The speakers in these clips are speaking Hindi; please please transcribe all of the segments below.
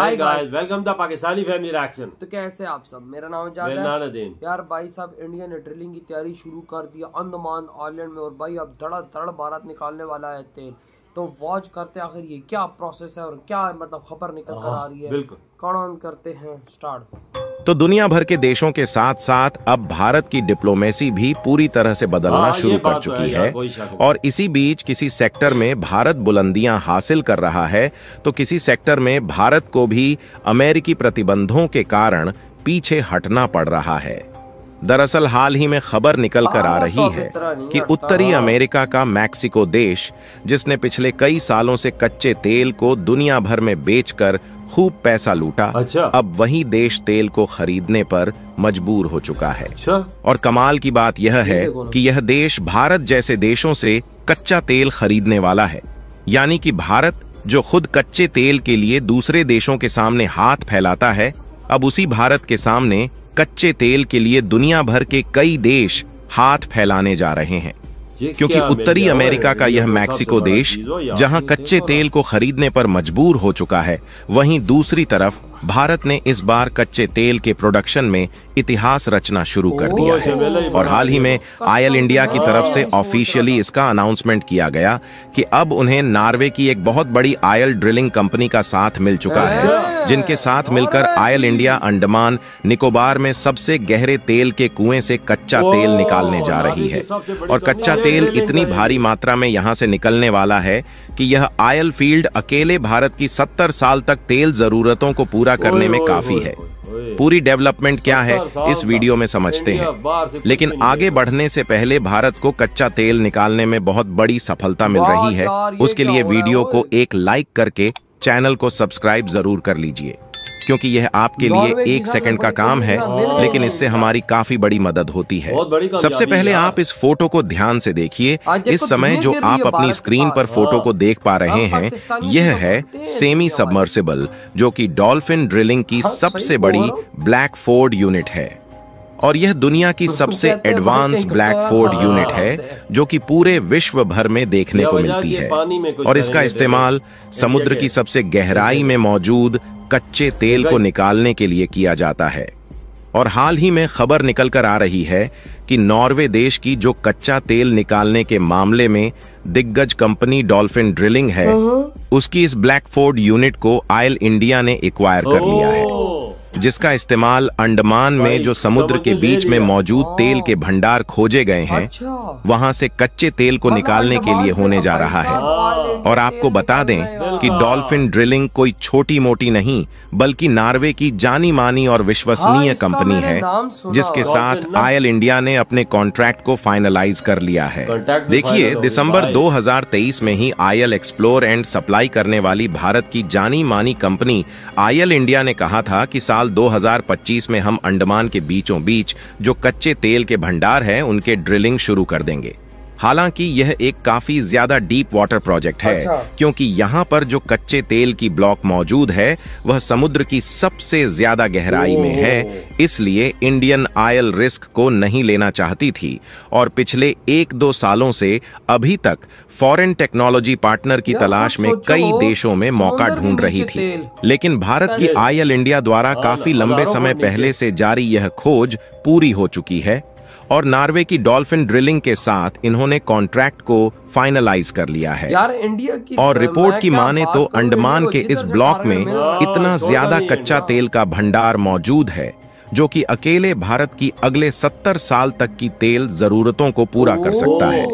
Hi guys welcome the Pakistani family reaction तो कैसे आप सब मेरा नाम है यार भाई साहब इंडिया ने ड्रिलिंग की तैयारी शुरू कर दिया अंडमान आइलैंड में और भाई अब धड़ भारत निकालने वाला है तेल तो वॉच करते आखिर ये क्या प्रोसेस है और क्या मतलब खबर निकल कर हाँ, आ रही है बिल्कुल कौन करते हैं स्टार्ट तो दुनिया भर के देशों के साथ साथ अब भारत की डिप्लोमेसी भी पूरी तरह से बदलना हाँ, शुरू कर तो चुकी है और इसी बीच किसी सेक्टर में भारत बुलंदियां हासिल कर रहा है तो किसी सेक्टर में भारत को भी अमेरिकी प्रतिबंधों के कारण पीछे हटना पड़ रहा है दरअसल हाल ही में खबर निकल कर आ हाँ, रही तो है कि उत्तरी अमेरिका का मैक्सिको देश जिसने पिछले कई सालों से कच्चे तेल को दुनिया भर में बेचकर खूब पैसा लूटा अच्छा। अब वही देश तेल को खरीदने पर मजबूर हो चुका है अच्छा। और कमाल की बात यह है कि यह देश भारत जैसे देशों से कच्चा तेल खरीदने वाला है यानी कि भारत जो खुद कच्चे तेल के लिए दूसरे देशों के सामने हाथ फैलाता है अब उसी भारत के सामने कच्चे तेल के लिए दुनिया भर के कई देश हाथ फैलाने जा रहे हैं क्योंकि उत्तरी अमेरिका का यह तो मैक्सिको देश जहां कच्चे तेल को खरीदने पर मजबूर हो चुका है वहीं दूसरी तरफ भारत ने इस बार कच्चे तेल के प्रोडक्शन में इतिहास रचना शुरू कर दिया है और हाल ही में आयल इंडिया की तरफ से ऑफिशियली इसका अनाउंसमेंट किया गया कि अब उन्हें नार्वे की एक बहुत बड़ी आयल ड्रिलिंग कंपनी का साथ मिल चुका है अच्छा। जिनके साथ मिलकर आयल इंडिया अंडमान निकोबार में सबसे गहरे तेल के कुएं से कच्चा तेल निकालने जा रही है और कच्चा तेल इतनी भारी मात्रा में यहाँ से निकलने वाला है कि यह आयल फील्ड अकेले भारत की सत्तर साल तक तेल जरूरतों को पूरा करने में काफी है पूरी डेवलपमेंट क्या है इस वीडियो में समझते हैं लेकिन आगे बढ़ने से पहले भारत को कच्चा तेल निकालने में बहुत बड़ी सफलता मिल रही है उसके लिए वीडियो को एक लाइक करके चैनल को सब्सक्राइब जरूर कर लीजिए क्योंकि यह आपके लिए एक सेकंड का काम है लेकिन इससे हमारी काफी बड़ी मदद होती है सबसे पहले आप इस फोटो को ध्यान से देखिए इस समय जो आप अपनी स्क्रीन पर फोटो को देख पा रहे हैं यह है सेमी सबमर्सिबल जो कि डॉल्फिन ड्रिलिंग की हाँ, सबसे बड़ी ब्लैक फोर्ड यूनिट है और यह दुनिया की सबसे एडवांस ब्लैक फोर्ड यूनिट है हाँ, हाँ। जो कि पूरे विश्व भर में देखने को मिलती है और इसका इस्तेमाल समुद्र की सबसे गहराई में मौजूद कच्चे तेल को निकालने के लिए किया जाता है और हाल ही में खबर निकल कर आ रही है कि नॉर्वे देश की जो कच्चा तेल निकालने के मामले में दिग्गज कंपनी डॉल्फिन ड्रिलिंग है हम्म। उसकी इस ब्लैक फोर्ड यूनिट को आयल इंडिया ने एक्वायर कर लिया है जिसका इस्तेमाल अंडमान में जो समुद्र के बीच में मौजूद हाँ। तेल के भंडार खोजे गए हैं अच्छा। वहां से कच्चे तेल को निकालने के लिए होने तो जा रहा है और आपको बता दें कि हाँ। डॉल्फिन ड्रिलिंग कोई छोटी मोटी नहीं बल्कि नॉर्वे की जानी मानी और विश्वसनीय हाँ, कंपनी है जिसके साथ आयल इंडिया ने अपने कॉन्ट्रैक्ट को फाइनलाइज कर लिया है देखिए दिसंबर 2023 में ही आयल एक्सप्लोर एंड सप्लाई करने वाली भारत की जानी मानी कंपनी आयल इंडिया ने कहा था कि साल साल 2025 में हम अंडमान के बीचों बीच जो कच्चे तेल के भंडार हैं उनके ड्रिलिंग शुरू कर देंगे हालांकि यह एक काफी ज्यादा डीप वाटर प्रोजेक्ट है अच्छा। क्योंकि यहाँ पर जो कच्चे तेल की ब्लॉक मौजूद है वह समुद्र की सबसे ज्यादा गहराई में है इसलिए इंडियन आयल रिस्क को नहीं लेना चाहती थी और पिछले एक दो सालों से अभी तक फॉरेन टेक्नोलॉजी पार्टनर की तलाश में कई देशों में मौका ढूंढ रही थी लेकिन भारत की आयल इंडिया द्वारा हाँ, काफी लंबे समय पहले से जारी यह खोज पूरी हो चुकी है और नार्वे की डॉल्फिन ड्रिलिंग के साथ इन्होंने कॉन्ट्रैक्ट को फाइनलाइज कर लिया है यार इंडिया की और रिपोर्ट की माने तो अंडमान के इस ब्लॉक में इतना ज्यादा कच्चा हाँ। तेल का भंडार मौजूद है जो कि अकेले भारत की अगले सत्तर साल तक की तेल जरूरतों को पूरा कर सकता है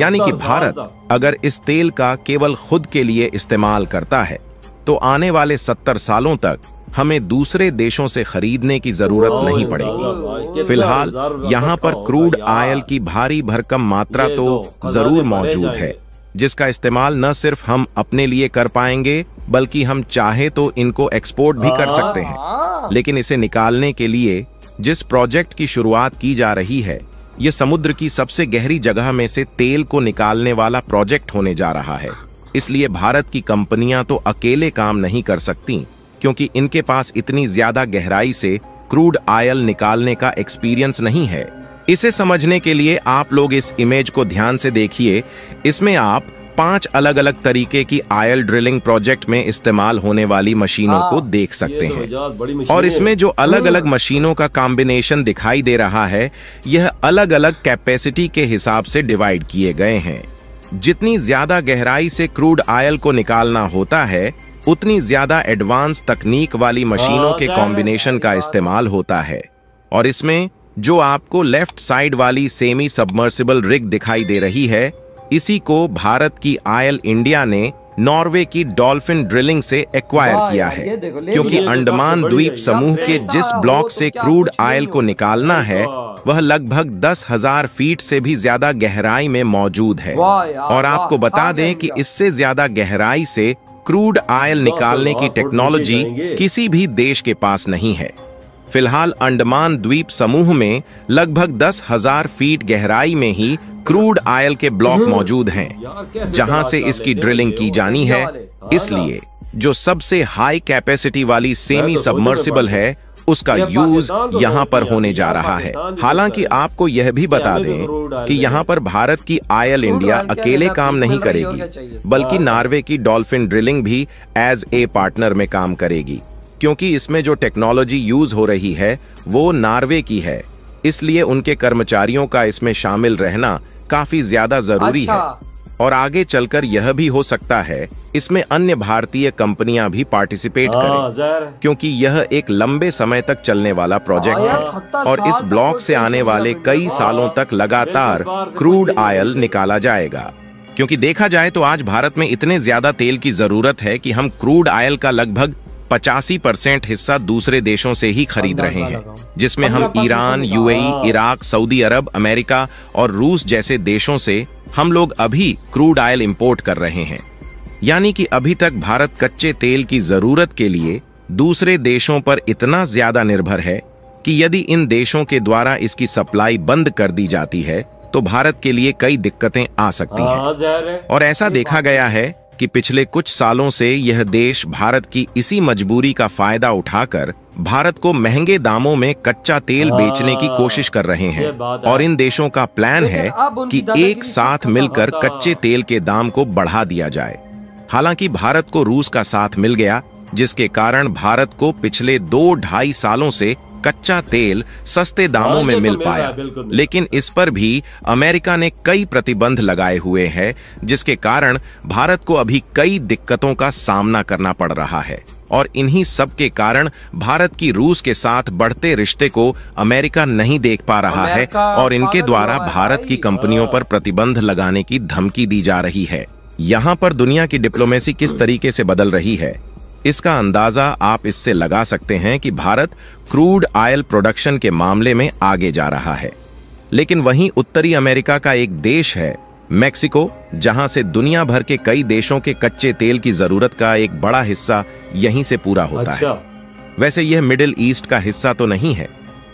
यानी कि भारत अगर इस तेल का केवल खुद के लिए इस्तेमाल करता है तो आने वाले सत्तर सालों तक हमें दूसरे देशों से खरीदने की जरूरत नहीं पड़ेगी फिलहाल यहाँ पर क्रूड आयल की भारी भरकम मात्रा तो, तो जरूर मौजूद है जिसका इस्तेमाल न सिर्फ हम अपने लिए कर पाएंगे बल्कि हम चाहे तो इनको एक्सपोर्ट भी कर हाँ, सकते हैं हाँ। लेकिन इसे निकालने के लिए जिस प्रोजेक्ट की शुरुआत की जा रही है ये समुद्र की सबसे गहरी जगह में से तेल को निकालने वाला प्रोजेक्ट होने जा रहा है इसलिए भारत की कंपनियां तो अकेले काम नहीं कर सकती क्योंकि इनके पास इतनी ज्यादा गहराई से क्रूड आयल निकालने का एक्सपीरियंस नहीं है इसे समझने के लिए आप लोग इस इमेज को ध्यान से देखिए इसमें आप पांच अलग अलग तरीके की आयल ड्रिलिंग प्रोजेक्ट में इस्तेमाल होने वाली मशीनों को हाँ, देख सकते तो हैं और इसमें जो हाँ। अलग अलग मशीनों का कॉम्बिनेशन दिखाई दे रहा है यह अलग अलग कैपेसिटी के हिसाब से डिवाइड किए गए हैं जितनी ज्यादा गहराई से क्रूड आयल को निकालना होता है उतनी ज्यादा एडवांस तकनीक वाली मशीनों हाँ, के कॉम्बिनेशन का इस्तेमाल होता है और इसमें जो आपको लेफ्ट साइड वाली सेमी सबमर्सिबल रिग दिखाई दे रही है इसी को भारत की आयल इंडिया ने नॉर्वे की डॉल्फिन ड्रिलिंग से एक्वायर किया है क्योंकि तो अंडमान द्वीप समूह के जिस ब्लॉक तो से क्रूड आयल को निकालना है वह लगभग दस हजार फीट से भी ज्यादा गहराई में मौजूद है और आपको बता दें कि इससे ज्यादा गहराई से क्रूड आयल निकालने की टेक्नोलॉजी किसी भी देश के पास नहीं है फिलहाल अंडमान द्वीप समूह में लगभग दस हजार फीट गहराई में ही क्रूड आयल के ब्लॉक हम्म। मौजूद हैं, जहां से इसकी ड्रिलिंग की जानी है हाँ इसलिए जो सबसे हाई कैपेसिटी वाली सेमी तो सबमर्सिबल तो है उसका यूज यहाँ पर होने जा रहा है हालांकि आपको यह भी बता दें कि यहाँ पर भारत की आयल इंडिया अकेले काम नहीं करेगी बल्कि हाँ। नार्वे की डॉल्फिन ड्रिलिंग भी एज ए पार्टनर में काम करेगी क्योंकि इसमें जो टेक्नोलॉजी यूज हो रही है वो नार्वे की है इसलिए उनके कर्मचारियों का इसमें शामिल रहना काफी ज्यादा जरूरी है अच्छा। और आगे चलकर यह भी हो सकता है इसमें अन्य भारतीय कंपनियां भी पार्टिसिपेट करें हाँ, क्योंकि यह एक लंबे समय तक चलने वाला प्रोजेक्ट हाँ, है और इस ब्लॉक से आने वाले कई सालों तक लगातार क्रूड आयल निकाला जाएगा क्योंकि देखा जाए तो आज भारत में इतने ज्यादा तेल की जरूरत है कि हम क्रूड आयल का लगभग पचासी परसेंट हिस्सा दूसरे देशों से ही खरीद रहे हैं जिसमें हम ईरान तो यूएई, हाँ। इराक सऊदी अरब अमेरिका और रूस जैसे देशों से हम लोग अभी क्रूड ऑयल इम्पोर्ट कर रहे हैं यानी कि अभी तक भारत कच्चे तेल की जरूरत के लिए दूसरे देशों पर इतना ज्यादा निर्भर है कि यदि इन देशों के द्वारा इसकी सप्लाई बंद कर दी जाती है तो भारत के लिए कई दिक्कतें आ सकती हैं हाँ, और ऐसा देखा गया है कि पिछले कुछ सालों से यह देश भारत की इसी मजबूरी का फायदा उठाकर भारत को महंगे दामों में कच्चा तेल हाँ, बेचने की कोशिश कर रहे हैं और इन देशों का प्लान है कि एक साथ मिलकर कच्चे तेल के दाम को बढ़ा दिया जाए हालांकि भारत को रूस का साथ मिल गया जिसके कारण भारत को पिछले दो ढाई सालों से कच्चा तेल सस्ते दामों में तो मिल पाया लेकिन इस पर भी अमेरिका ने कई प्रतिबंध लगाए हुए हैं जिसके कारण भारत को अभी कई दिक्कतों का सामना करना पड़ रहा है और इन्हीं सब के कारण भारत की रूस के साथ बढ़ते रिश्ते को अमेरिका नहीं देख पा रहा है और इनके द्वारा भारत की कंपनियों पर हाँ। प्रतिबंध लगाने की धमकी दी जा रही है यहाँ पर दुनिया की डिप्लोमेसी किस तरीके से बदल रही है इसका अंदाजा आप इससे लगा सकते हैं कि भारत क्रूड आयल प्रोडक्शन के मामले में आगे जा रहा है लेकिन वहीं उत्तरी अमेरिका का एक देश है मेक्सिको जहां से दुनिया भर के कई देशों के कच्चे तेल की जरूरत का एक बड़ा हिस्सा यहीं से पूरा होता अच्छा। है वैसे यह मिडिल ईस्ट का हिस्सा तो नहीं है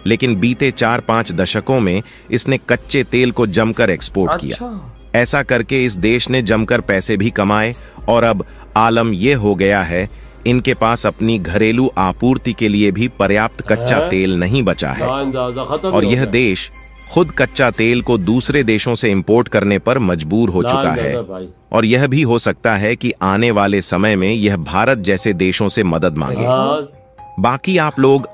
लेकिन बीते चार पांच दशकों में इसने कच्चे तेल को जमकर एक्सपोर्ट अच्छा। किया ऐसा करके इस देश ने जमकर पैसे भी कमाए और अब आलम यह हो गया है इनके पास अपनी घरेलू आपूर्ति के लिए भी पर्याप्त कच्चा तेल नहीं बचा है और यह देश खुद कच्चा तेल को दूसरे देशों से इंपोर्ट करने पर मजबूर हो चुका है और यह भी हो सकता है कि आने वाले समय में यह भारत जैसे देशों से मदद मांगे हाँ। बाकी आप लोग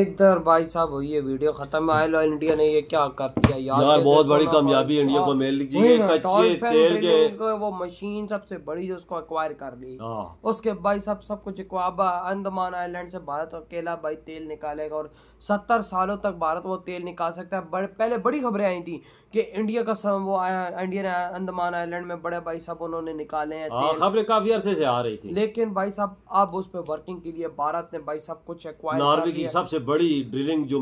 इधर भाई साहब हुई है वीडियो खत्म ऑयल ऑयल इंडिया ने ये क्या कर दिया यार, यार बहुत बड़ी कामयाबी इंडिया को मिल गई है कच्चे तेल के वो मशीन सबसे बड़ी जो उसको एक्वायर कर ली हाँ। उसके भाई साहब सब कुछ अंडमान आइलैंड से भारत अकेला भाई तेल निकालेगा और सत्तर सालों तक भारत वो तेल निकाल सकता है बड़े पहले बड़ी खबरें आई थी कि इंडिया का वो इंडियन अंडमान आइलैंड में बड़े भाई साहब उन्होंने निकाले हैं हाँ, खबरें काफी अरसे से आ रही थी लेकिन भाई साहब अब उस पर वर्किंग के लिए भारत ने भाई साहब कुछ एक्वायर नॉर्वे की सबसे बड़ी ड्रिलिंग जो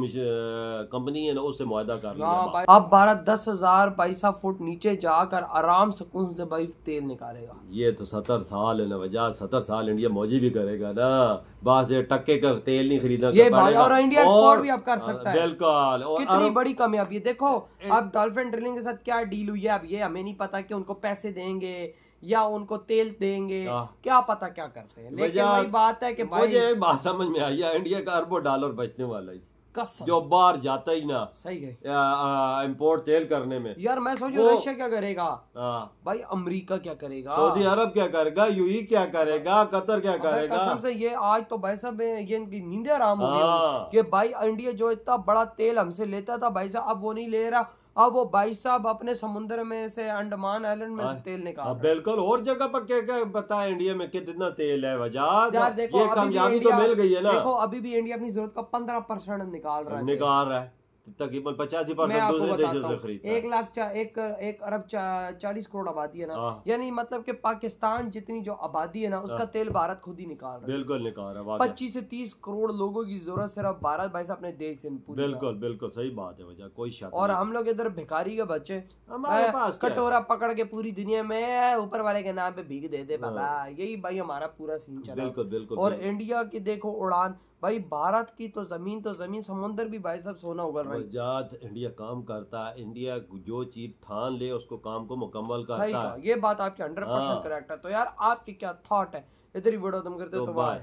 कंपनी है ना उससे मुआदा कर रहा है अब भारत दस हजार बाईस फुट नीचे जाकर आराम सुकून से भाई तेल निकालेगा ये तो सत्तर साल है ना वजह सत्तर साल इंडिया मौजी भी करेगा ना बस ये टक्के का तेल नहीं खरीदा ये भाई और इंडिया और भी अब कर सकता है बिल्कुल कितनी बड़ी कमी अब ये देखो अब डॉल्फिन ड्रिलिंग के साथ क्या डील हुई है अब ये हमें नहीं पता की उनको पैसे देंगे या उनको तेल देंगे हाँ। क्या पता क्या करते हैं लेकिन वही बात है कि भाई मुझे बात समझ में आई है इंडिया का अरबों डॉलर बचने वाला ही जो बाहर जाता ही ना सही है इम्पोर्ट तेल करने में यार मैं सोचू रशिया क्या करेगा आ, हाँ। भाई अमेरिका क्या करेगा सऊदी अरब क्या करेगा यूएई e क्या करेगा कतर क्या करेगा कसम से ये आज तो भाई साहब ये इनकी नींदे आराम हो गई हाँ। कि भाई इंडिया जो इतना बड़ा तेल हमसे लेता था भाई साहब अब वो नहीं ले रहा अब वो भाई साहब अपने समुद्र में से अंडमान आइलैंड में से हाँ। तेल निकाल बिल्कुल और जगह पर क्या क्या बताया इंडिया में कितना तेल है वजाद ये कामयाबी तो मिल गई है ना देखो अभी भी इंडिया अपनी जरूरत का पंद्रह परसेंट निकाल रहा है निकाल रहा है तकरीबन पचास एक लाख एक एक अरब चालीस करोड़ आबादी है ना हाँ। यानी मतलब कि पाकिस्तान जितनी जो आबादी है ना उसका हाँ। तेल भारत खुद ही निकाल रहा है बिल्कुल निकाल रहा है पच्चीस से तीस करोड़ लोगों की जरूरत सिर्फ भारत भाई साहब अपने देश से बिल्कुल बिल्कुल सही बात है भैया कोई शक और हम लोग इधर भिखारी के बच्चे कटोरा पकड़ के पूरी दुनिया में ऊपर वाले के नाम पे भीग दे दे हाँ। बाबा यही भाई हमारा पूरा सीन चल बिल्कुल बिल्कुल और इंडिया की देखो उड़ान भाई भारत की तो जमीन तो जमीन समुंदर भी भाई साहब सोना उगल रही जात इंडिया काम करता है इंडिया जो चीज ठान ले उसको काम को मुकम्मल करता है ये बात आपकी हंड्रेड परसेंट करेक्ट है तो यार आपकी क्या थॉट है इधर ही वीडियो तुम करते हो तो बाय तो